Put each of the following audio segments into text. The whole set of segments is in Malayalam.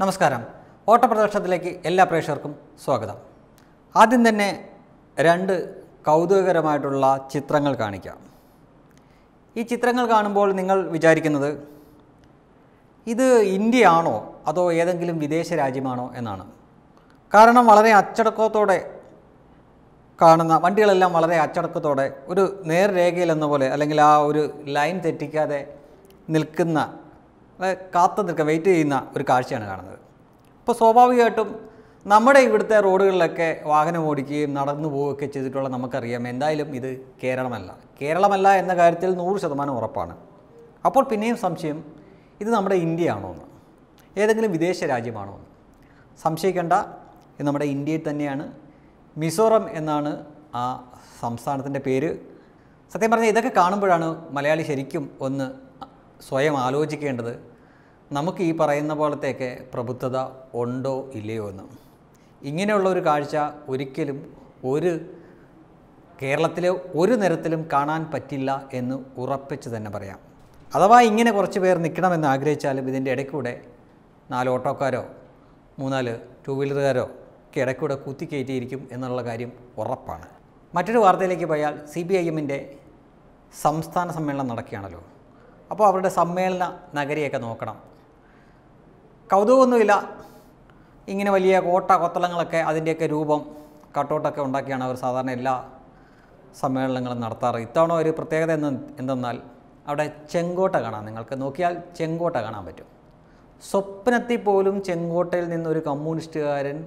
നമസ്കാരം ഓട്ടപ്രദർശനത്തിലേക്ക് എല്ലാ പ്രേക്ഷകർക്കും സ്വാഗതം ആദ്യം തന്നെ രണ്ട് കൗതുകകരമായിട്ടുള്ള ചിത്രങ്ങൾ കാണിക്കാം ഈ ചിത്രങ്ങൾ കാണുമ്പോൾ നിങ്ങൾ വിചാരിക്കുന്നത് ഇത് ഇന്ത്യയാണോ അതോ ഏതെങ്കിലും വിദേശ രാജ്യമാണോ എന്നാണ് കാരണം വളരെ അച്ചടക്കത്തോടെ കാണുന്ന വണ്ടികളെല്ലാം വളരെ അച്ചടക്കത്തോടെ ഒരു നേർരേഖയിൽ എന്ന പോലെ അല്ലെങ്കിൽ ആ ഒരു ലൈൻ തെറ്റിക്കാതെ നിൽക്കുന്ന കാത്തു നിൽക്കുക വെയിറ്റ് ചെയ്യുന്ന ഒരു കാഴ്ചയാണ് കാണുന്നത് ഇപ്പോൾ സ്വാഭാവികമായിട്ടും നമ്മുടെ ഇവിടുത്തെ റോഡുകളിലൊക്കെ വാഹനം ഓടിക്കുകയും നടന്നു പോവുകയൊക്കെ ചെയ്തിട്ടുള്ള നമുക്കറിയാം എന്തായാലും ഇത് കേരളമല്ല കേരളമല്ല എന്ന കാര്യത്തിൽ നൂറ് ശതമാനം ഉറപ്പാണ് അപ്പോൾ പിന്നെയും സംശയം ഇത് നമ്മുടെ ഇന്ത്യയാണോ എന്ന് ഏതെങ്കിലും വിദേശ രാജ്യമാണോ എന്ന് സംശയിക്കേണ്ട ഇത് നമ്മുടെ ഇന്ത്യയിൽ തന്നെയാണ് മിസോറം എന്നാണ് ആ സംസ്ഥാനത്തിൻ്റെ പേര് സത്യം പറഞ്ഞാൽ ഇതൊക്കെ കാണുമ്പോഴാണ് മലയാളി ശരിക്കും ഒന്ന് സ്വയം ആലോചിക്കേണ്ടത് നമുക്ക് ഈ പറയുന്ന പോലത്തെയൊക്കെ പ്രബുദ്ധത ഉണ്ടോ ഇല്ലയോ എന്ന് ഇങ്ങനെയുള്ള ഒരു കാഴ്ച ഒരിക്കലും ഒരു കേരളത്തിലെ ഒരു നിരത്തിലും കാണാൻ പറ്റില്ല എന്ന് ഉറപ്പിച്ച് തന്നെ പറയാം അഥവാ ഇങ്ങനെ കുറച്ച് പേർ നിൽക്കണമെന്ന് ആഗ്രഹിച്ചാലും ഇതിൻ്റെ ഇടയ്ക്കൂടെ നാല് ഓട്ടോക്കാരോ മൂന്നാല് ടൂ വീലറുകാരോ ഒക്കെ ഇടയ്ക്കൂടെ കൂത്തിക്കയറ്റിയിരിക്കും എന്നുള്ള കാര്യം ഉറപ്പാണ് മറ്റൊരു വാർത്തയിലേക്ക് പോയാൽ സി ബി ഐ എമ്മിൻ്റെ സംസ്ഥാന സമ്മേളനം നടക്കുകയാണല്ലോ അപ്പോൾ അവരുടെ സമ്മേളന നഗരിയൊക്കെ നോക്കണം കൗതുകമൊന്നുമില്ല ഇങ്ങനെ വലിയ കോട്ട കൊത്തളങ്ങളൊക്കെ അതിൻ്റെയൊക്കെ രൂപം കട്ടൗട്ടൊക്കെ ഉണ്ടാക്കിയാണ് അവർ സാധാരണ എല്ലാ സമ്മേളനങ്ങളും നടത്താറ് ഇത്തവണ ഒരു പ്രത്യേകത എന്ന് എന്തെന്നാൽ അവിടെ ചെങ്കോട്ട കാണാം നിങ്ങൾക്ക് നോക്കിയാൽ ചെങ്കോട്ട കാണാൻ പറ്റും സ്വപ്നത്തിൽ പോലും ചെങ്കോട്ടയിൽ നിന്നൊരു കമ്മ്യൂണിസ്റ്റുകാരൻ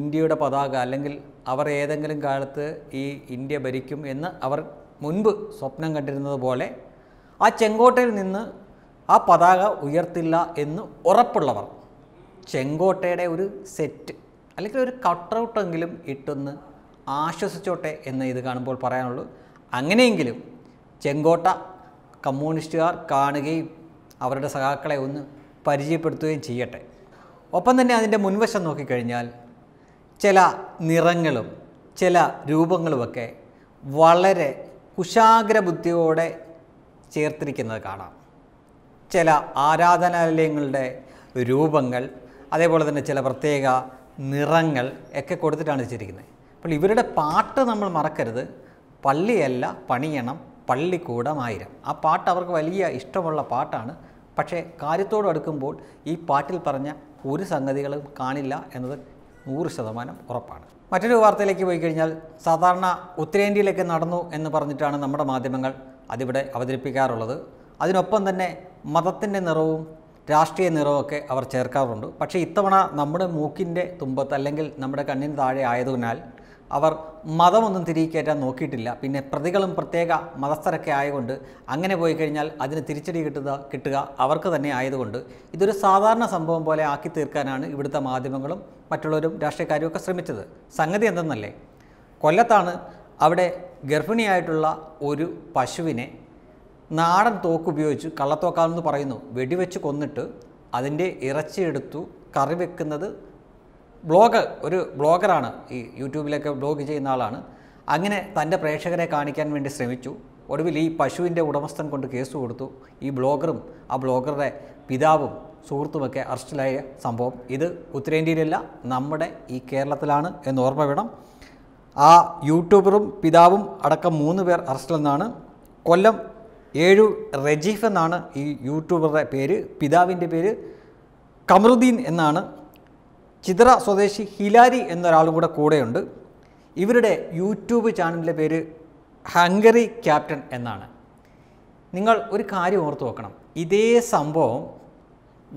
ഇന്ത്യയുടെ പതാക അല്ലെങ്കിൽ അവർ ഏതെങ്കിലും കാലത്ത് ഈ ഇന്ത്യ ഭരിക്കും എന്ന് അവർ മുൻപ് സ്വപ്നം കണ്ടിരുന്നത് പോലെ ആ ചെങ്കോട്ടയിൽ നിന്ന് ആ പതാക ഉയർത്തില്ല എന്ന് ഉറപ്പുള്ളവർ ചെങ്കോട്ടയുടെ ഒരു സെറ്റ് അല്ലെങ്കിൽ ഒരു കട്ടൗട്ടെങ്കിലും ഇട്ടൊന്ന് ആശ്വസിച്ചോട്ടെ എന്ന് ഇത് കാണുമ്പോൾ പറയാനുള്ളൂ അങ്ങനെയെങ്കിലും ചെങ്കോട്ട കമ്മ്യൂണിസ്റ്റുകാർ കാണുകയും അവരുടെ സഖാക്കളെ ഒന്ന് പരിചയപ്പെടുത്തുകയും ചെയ്യട്ടെ ഒപ്പം തന്നെ അതിൻ്റെ മുൻവശം നോക്കിക്കഴിഞ്ഞാൽ ചില നിറങ്ങളും ചില രൂപങ്ങളുമൊക്കെ വളരെ കുശാഗ്ര ബുദ്ധിയോടെ ചേർത്തിരിക്കുന്നത് കാണാം ചില ആരാധനാലയങ്ങളുടെ രൂപങ്ങൾ അതേപോലെ തന്നെ ചില പ്രത്യേക നിറങ്ങൾ ഒക്കെ കൊടുത്തിട്ടാണ് വെച്ചിരിക്കുന്നത് അപ്പോൾ ഇവരുടെ പാട്ട് നമ്മൾ മറക്കരുത് പള്ളിയല്ല പണിയണം പള്ളിക്കൂടമായിരം ആ പാട്ട് അവർക്ക് വലിയ ഇഷ്ടമുള്ള പാട്ടാണ് പക്ഷേ കാര്യത്തോട് അടുക്കുമ്പോൾ ഈ പാട്ടിൽ പറഞ്ഞ ഒരു സംഗതികളും കാണില്ല എന്നത് നൂറ് ശതമാനം ഉറപ്പാണ് മറ്റൊരു വാർത്തയിലേക്ക് പോയി കഴിഞ്ഞാൽ സാധാരണ ഉത്തരേന്ത്യയിലേക്ക് നടന്നു എന്ന് പറഞ്ഞിട്ടാണ് നമ്മുടെ മാധ്യമങ്ങൾ അതിവിടെ അവതരിപ്പിക്കാറുള്ളത് അതിനൊപ്പം തന്നെ മതത്തിൻ്റെ നിറവും രാഷ്ട്രീയ നിറവുമൊക്കെ അവർ ചേർക്കാറുണ്ട് പക്ഷേ ഇത്തവണ നമ്മുടെ മൂക്കിൻ്റെ തുമ്പത്ത് അല്ലെങ്കിൽ നമ്മുടെ കണ്ണിന് താഴെ ആയതിനാൽ അവർ മതമൊന്നും തിരികെ കയറ്റാൻ നോക്കിയിട്ടില്ല പിന്നെ പ്രതികളും പ്രത്യേക മതസ്ഥരൊക്കെ ആയതുകൊണ്ട് അങ്ങനെ പോയി കഴിഞ്ഞാൽ അതിന് തിരിച്ചടി കിട്ടുക കിട്ടുക അവർക്ക് തന്നെ ആയതുകൊണ്ട് ഇതൊരു സാധാരണ സംഭവം പോലെ ആക്കി തീർക്കാനാണ് ഇവിടുത്തെ മാധ്യമങ്ങളും മറ്റുള്ളവരും രാഷ്ട്രീയക്കാരും ഒക്കെ ശ്രമിച്ചത് സംഗതി എന്തെന്നല്ലേ കൊല്ലത്താണ് അവിടെ ഗർഭിണിയായിട്ടുള്ള ഒരു പശുവിനെ നാടൻ തോക്കുപയോഗിച്ച് കള്ളത്തോക്കാലെന്ന് പറയുന്നു വെടിവെച്ച് കൊന്നിട്ട് അതിൻ്റെ ഇറച്ചിയെടുത്തു കറി വെക്കുന്നത് ബ്ലോഗർ ഒരു ബ്ലോഗറാണ് ഈ യൂട്യൂബിലൊക്കെ ബ്ലോഗ് ചെയ്യുന്ന ആളാണ് അങ്ങനെ തൻ്റെ പ്രേക്ഷകരെ കാണിക്കാൻ വേണ്ടി ശ്രമിച്ചു ഒടുവിൽ ഈ പശുവിൻ്റെ ഉടമസ്ഥൻ കൊണ്ട് കേസ് കൊടുത്തു ഈ ബ്ലോഗറും ആ ബ്ലോഗറുടെ പിതാവും സുഹൃത്തുമൊക്കെ അറസ്റ്റിലായ സംഭവം ഇത് ഉത്തരേന്ത്യയിലല്ല നമ്മുടെ ഈ കേരളത്തിലാണ് എന്ന് ഓർമ്മ വേണം ആ യൂട്യൂബറും പിതാവും അടക്കം മൂന്ന് പേർ നിന്നാണ് കൊല്ലം ഏഴു റജീഫ് എന്നാണ് ഈ യൂട്യൂബറുടെ പേര് പിതാവിൻ്റെ പേര് കമറുദ്ദീൻ എന്നാണ് ചിത്ര സ്വദേശി ഹിലാരി എന്നൊരാളും കൂടെ കൂടെയുണ്ട് ഇവരുടെ യൂട്യൂബ് ചാനലിൻ്റെ പേര് ഹംഗറി ക്യാപ്റ്റൻ എന്നാണ് നിങ്ങൾ ഒരു കാര്യം ഓർത്ത് നോക്കണം ഇതേ സംഭവം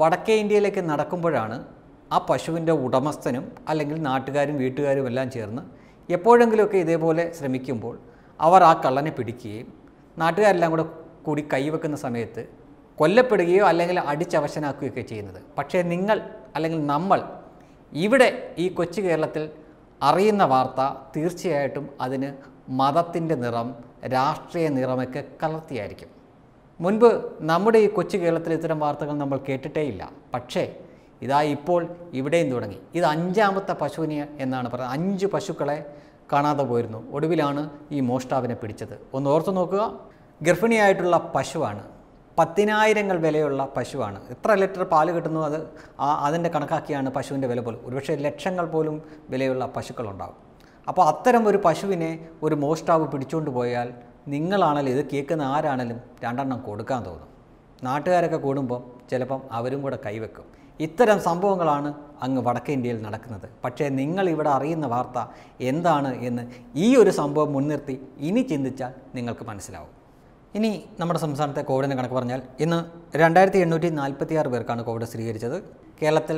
വടക്കേ ഇന്ത്യയിലേക്ക് നടക്കുമ്പോഴാണ് ആ പശുവിൻ്റെ ഉടമസ്ഥനും അല്ലെങ്കിൽ നാട്ടുകാരും വീട്ടുകാരും എല്ലാം ചേർന്ന് എപ്പോഴെങ്കിലുമൊക്കെ ഇതേപോലെ ശ്രമിക്കുമ്പോൾ അവർ ആ കള്ളനെ പിടിക്കുകയും നാട്ടുകാരെല്ലാം കൂടെ കൂടി കൈവെക്കുന്ന സമയത്ത് കൊല്ലപ്പെടുകയോ അല്ലെങ്കിൽ അടിച്ചവശനാക്കുകയൊക്കെ ചെയ്യുന്നത് പക്ഷേ നിങ്ങൾ അല്ലെങ്കിൽ നമ്മൾ ഇവിടെ ഈ കൊച്ചു കേരളത്തിൽ അറിയുന്ന വാർത്ത തീർച്ചയായിട്ടും അതിന് മതത്തിൻ്റെ നിറം രാഷ്ട്രീയ നിറമൊക്കെ കലർത്തിയായിരിക്കും മുൻപ് നമ്മുടെ ഈ കൊച്ചു കേരളത്തിൽ ഇത്തരം വാർത്തകൾ നമ്മൾ കേട്ടിട്ടേയില്ല പക്ഷേ ഇതാ ഇപ്പോൾ ഇവിടെയും തുടങ്ങി ഇത് അഞ്ചാമത്തെ പശുവിനെ എന്നാണ് പറയുന്നത് അഞ്ച് പശുക്കളെ കാണാതെ പോയിരുന്നു ഒടുവിലാണ് ഈ മോഷ്ടാവിനെ പിടിച്ചത് ഒന്ന് ഓർത്തു നോക്കുക ഗർഭിണിയായിട്ടുള്ള പശുവാണ് പത്തിനായിരങ്ങൾ വിലയുള്ള പശുവാണ് എത്ര ലിറ്റർ പാല് കിട്ടുന്നു അത് ആ അതിൻ്റെ കണക്കാക്കിയാണ് പശുവിൻ്റെ വില പോലും ഒരുപക്ഷെ ലക്ഷങ്ങൾ പോലും വിലയുള്ള പശുക്കളുണ്ടാകും അപ്പോൾ അത്തരം ഒരു പശുവിനെ ഒരു മോഷ്ടാവ് പിടിച്ചുകൊണ്ട് പോയാൽ നിങ്ങളാണെങ്കിലും ഇത് കേൾക്കുന്ന ആരാണെങ്കിലും രണ്ടെണ്ണം കൊടുക്കാൻ തോന്നും നാട്ടുകാരൊക്കെ കൂടുമ്പം ചിലപ്പം അവരും കൂടെ കൈവെക്കും ഇത്തരം സംഭവങ്ങളാണ് അങ്ങ് വടക്കേ ഇന്ത്യയിൽ നടക്കുന്നത് പക്ഷേ നിങ്ങൾ ഇവിടെ അറിയുന്ന വാർത്ത എന്താണ് എന്ന് ഈ ഒരു സംഭവം മുൻനിർത്തി ഇനി ചിന്തിച്ചാൽ നിങ്ങൾക്ക് മനസ്സിലാവും ഇനി നമ്മുടെ സംസ്ഥാനത്തെ കോവിഡിൻ്റെ കണക്ക് പറഞ്ഞാൽ ഇന്ന് രണ്ടായിരത്തി എണ്ണൂറ്റി നാൽപ്പത്തി ആറ് പേർക്കാണ് കോവിഡ് സ്ഥിരീകരിച്ചത് കേരളത്തിൽ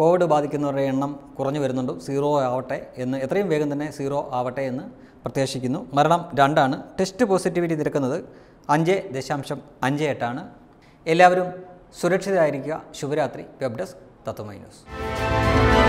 കോവിഡ് ബാധിക്കുന്നവരുടെ എണ്ണം കുറഞ്ഞു വരുന്നുണ്ട് സീറോ ആവട്ടെ എന്ന് എത്രയും വേഗം തന്നെ സീറോ ആവട്ടെ എന്ന് പ്രത്യാശിക്കുന്നു മരണം രണ്ടാണ് ടെസ്റ്റ് പോസിറ്റിവിറ്റി നിരക്കുന്നത് അഞ്ച് ദശാംശം അഞ്ച് എട്ടാണ് എല്ലാവരും സുരക്ഷിതരായിരിക്കുക ശുഭരാത്രി വെബ് ഡെസ്ക് തത്വമൈ ന്യൂസ്